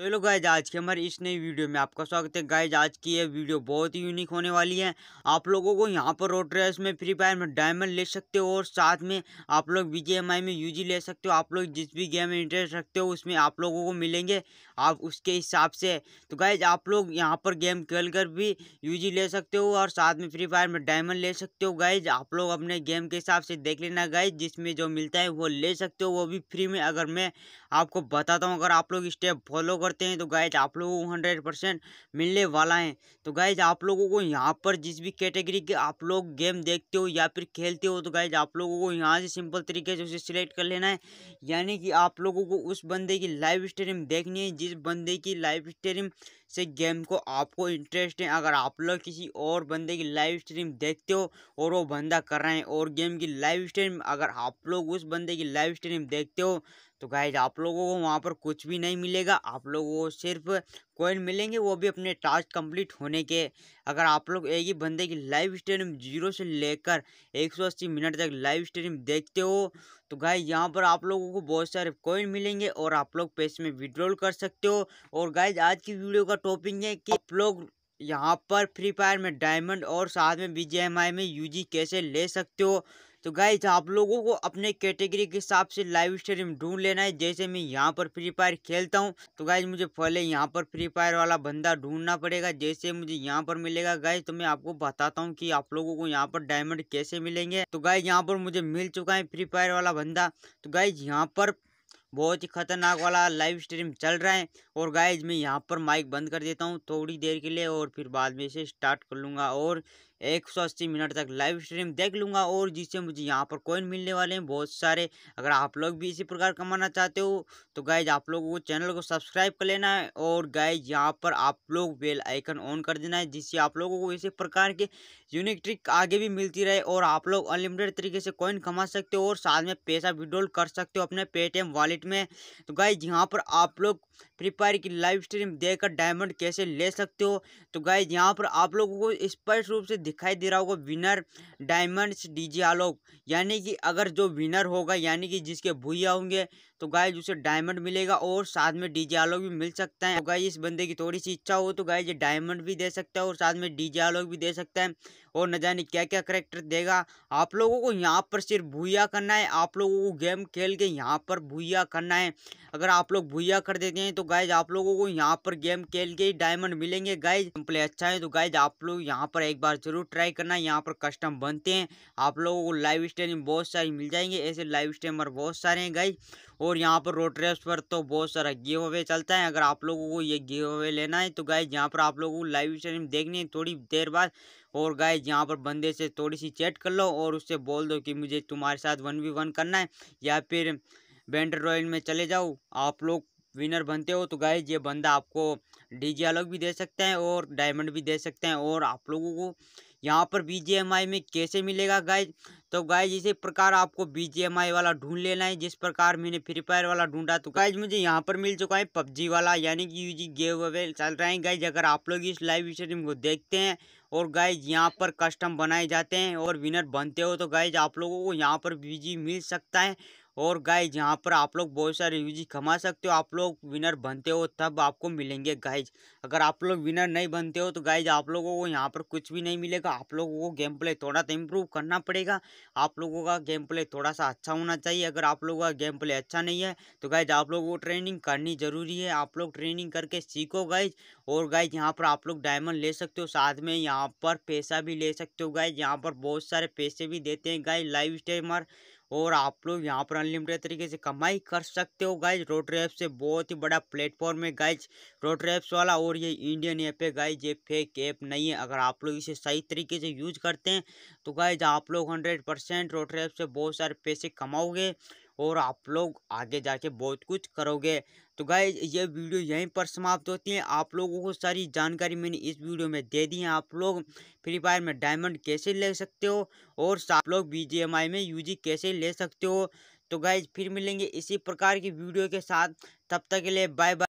तो hello guys आज के हमारे इस नई वीडियो में आपका स्वागत है गाइज आज की ये वीडियो बहुत ही यूनिक होने वाली है आप लोगों को यहाँ पर रोड रेस में फ्री फायर में डायमंड ले सकते हो और साथ में आप लोग बीजेएमआई में यूजी ले सकते हो आप लोग जिस भी गेम में इंटरेस्ट रखते हो उसमें आप लोगों को मिलेंगे आप उसके हिसाब से तो गाइज आप लोग यहाँ पर गेम खेल कर भी यू ले सकते हो और साथ में फ्री फायर में डायमंड ले सकते हो गाइज आप लोग अपने गेम के हिसाब से देख लेना गाइज जिसमें जो मिलता है वो ले सकते हो वो भी फ्री में अगर मैं आपको बताता हूँ अगर आप लोग स्टेप फॉलो कर करते हैं तो गाइज आप लोगों को हंड्रेड परसेंट मिलने वाला है तो गाइज आप लोगों को यहाँ पर जिस भी कैटेगरी के आप लोग गेम देखते हो या फिर खेलते हो तो गाइज आप लोगों को यहाँ से सिंपल तरीके से उसे सिलेक्ट कर लेना है यानी कि आप लोगों को उस बंदे की लाइव स्ट्रीम देखनी है जिस बंदे की लाइव स्ट्रीम से गेम को आपको इंटरेस्ट है अगर आप लोग किसी और बंदे की लाइव स्ट्रीम देखते हो और वो बंदा कर रहे हैं और गेम की लाइव स्ट्रीम अगर आप लोग उस बंदे की लाइव स्ट्रीम देखते हो तो गाइज आप लोगों को वहाँ पर कुछ भी नहीं मिलेगा आप लोगों को सिर्फ कोइन मिलेंगे वो भी अपने टास्क कंप्लीट होने के अगर आप लोग एक ही बंदे की लाइव स्ट्रीम जीरो से लेकर एक सौ अस्सी मिनट तक लाइव स्ट्रीम देखते हो तो गाइज यहाँ पर आप लोगों को बहुत सारे कोइन मिलेंगे और आप लोग पैसे में विड्रॉल कर सकते हो और गाइज आज की वीडियो का टॉपिक है कि आप लोग यहाँ पर फ्री फायर में डायमंड और साथ में बी में यूजी कैसे ले सकते हो तो गाइज आप लोगों को अपने कैटेगरी के हिसाब से लाइव स्ट्रीम ढूंढ लेना है जैसे मैं यहाँ पर फ्री फायर खेलता हूँ तो गाइज मुझे पहले यहाँ पर फ्री फायर वाला बंदा ढूंढना पड़ेगा जैसे मुझे यहाँ पर मिलेगा गाइज तो मैं आपको बताता हूँ कि आप लोगों को यहाँ पर डायमंड कैसे मिलेंगे तो गाइज यहाँ पर मुझे मिल चुका है फ्री फायर वाला बंदा तो गाइज यहाँ पर बहुत ही खतरनाक वाला लाइव स्ट्रीम चल रहा है और गाइज मैं यहाँ पर माइक बंद कर देता हूँ थोड़ी देर के लिए और फिर बाद में इसे स्टार्ट कर लूँगा और अस्सी मिनट तक लाइव स्ट्रीम देख लूँगा और जिससे मुझे यहाँ पर कोइन मिलने वाले हैं बहुत सारे अगर आप लोग भी इसी प्रकार कमाना चाहते हो तो गाइज आप लोग वो चैनल को सब्सक्राइब कर लेना है और गाइज यहाँ पर आप लोग बेल आइकन ऑन कर देना है जिससे आप लोगों को इसी प्रकार के यूनिक ट्रिक आगे भी मिलती रहे और आप लोग अनलिमिटेड तरीके से कोइन कमा सकते हो और साथ में पैसा विड्रॉल कर सकते हो अपने पेटीएम वॉलेट में तो गाइज यहाँ पर आप लोग फ्री फायर की लाइव स्ट्रीम देखकर डायमंड कैसे ले सकते हो तो गाइज यहाँ पर आप लोगों को स्पष्ट रूप से दिखाई दे रहा होगा विनर डायमंड्स डीजे आलोक यानी कि अगर जो विनर होगा यानी कि जिसके भूया होंगे तो गाइज उसे डायमंड मिलेगा और साथ में डीजे आलोक भी मिल सकता है तो गाइज इस बंदे की थोड़ी सी इच्छा हो तो गाइज ये डायमंड भी दे सकता है और साथ में डीजे आलोक भी दे सकता है और न जाने क्या क्या करेक्टर देगा आप लोगों को यहाँ पर सिर्फ भूया करना है आप लोगों को गेम खेल के यहाँ पर भूया करना है अगर आप लोग भूया कर देते हैं तो गाइज आप लोगों को यहाँ पर गेम खेल के ही डायमंड मिलेंगे गाइज प्ले अच्छा है तो गाइज आप लोग यहाँ पर एक बार जरूर जरूर ट्राई करना यहाँ पर कस्टम बनते हैं आप लोगों को लाइव स्टेम बहुत सारी मिल जाएंगे ऐसे लाइव स्टेमर बहुत सारे हैं गई और यहाँ पर रोड रेस पर तो बहुत सारा गेव अवे चलता है अगर आप लोगों को ये गेव अवे लेना है तो गाय यहाँ पर आप लोगों को लाइव स्टेम देखनी है थोड़ी देर बाद और गाय यहाँ पर बंदे से थोड़ी सी चैट कर लो और उससे बोल दो कि मुझे तुम्हारे साथ वन वी वन करना है या फिर बैंडर रॉयल में चले जाओ आप लोग विनर बनते हो तो गाइज ये बंदा आपको डी जे अलग भी दे सकते हैं और डायमंड भी दे सकते हैं और आप लोगों को यहाँ पर बी जी एम आई में कैसे मिलेगा गाइज तो गाइज इसी प्रकार आपको बी जी एम आई वाला ढूंढ लेना है जिस प्रकार मैंने फ्री फायर वाला ढूंढा तो गाइज मुझे यहाँ पर मिल चुका है पबजी वाला यानी कि जी गेम अवे चल रहे हैं गाइज अगर आप लोग इस लाइव स्ट्रीम को देखते हैं और गाइज यहाँ पर कस्टम बनाए जाते हैं और विनर बनते हो तो गाइज आप लोगों को यहाँ पर बीजी मिल सकता है और गाइज यहाँ पर आप लोग बहुत सारे यूज कमा सकते हो आप लोग विनर बनते हो तब आपको मिलेंगे गाइज अगर आप लोग विनर नहीं बनते हो तो गाइज आप लोगों को यहाँ पर कुछ भी नहीं मिलेगा आप लोगों को गेम प्ले थोड़ा सा तो इम्प्रूव करना पड़ेगा आप लोगों का गेम प्ले थोड़ा सा अच्छा होना चाहिए अगर आप लोगों का गेम प्ले अच्छा नहीं है तो गाइज आप लोगों को ट्रेनिंग करनी ज़रूरी है आप लोग ट्रेनिंग करके सीखो गाइज और गाइज यहाँ पर आप लोग डायमंड ले सकते हो साथ में यहाँ पर पैसा भी ले सकते हो गाइज यहाँ पर बहुत सारे पैसे भी देते हैं गाइज लाइव स्टाइमर और आप लोग यहाँ पर अनलिमिटेड तरीके से कमाई कर सकते हो गाइज रोटरी ऐप से बहुत ही बड़ा प्लेटफॉर्म है गाइज रोटरी ऐप्स वाला और ये इंडियन ऐप है गाइज ये फेक ऐप नहीं है अगर आप लोग इसे सही तरीके से यूज करते हैं तो गाइज आप लोग हंड्रेड परसेंट रोटरी ऐप से बहुत सारे पैसे कमाओगे और आप लोग आगे जाके बहुत कुछ करोगे तो गाइज ये वीडियो यहीं पर समाप्त होती है आप लोगों को सारी जानकारी मैंने इस वीडियो में दे दी है आप लोग फ्री फायर में डायमंड कैसे ले सकते हो और आप लोग बी में यूजी कैसे ले सकते हो तो गाइज फिर मिलेंगे इसी प्रकार की वीडियो के साथ तब तक के लिए बाय बाय